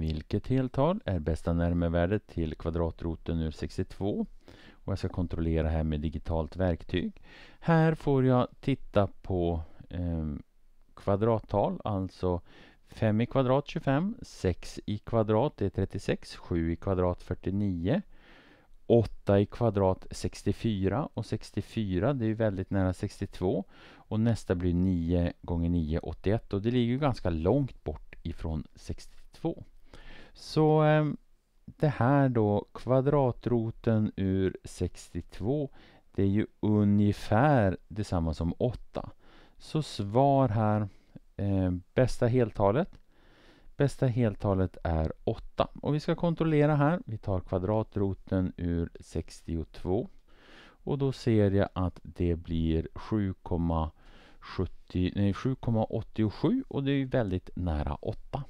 Vilket heltal är bästa närmevärdet till kvadratroten ur 62? Och jag ska kontrollera här med digitalt verktyg. Här får jag titta på eh, kvadrattal, alltså 5 i kvadrat 25, 6 i kvadrat är 36, 7 i kvadrat 49, 8 i kvadrat 64 och 64 det är väldigt nära 62 och nästa blir 9 gånger 9 81 och det ligger ganska långt bort ifrån 62. Så ehm, det här då, kvadratroten ur 62, det är ju ungefär detsamma som 8. Så svar här, eh, bästa heltalet. Bästa heltalet är 8. Och vi ska kontrollera här. Vi tar kvadratroten ur 62. Och då ser jag att det blir 7,87 och det är väldigt nära 8.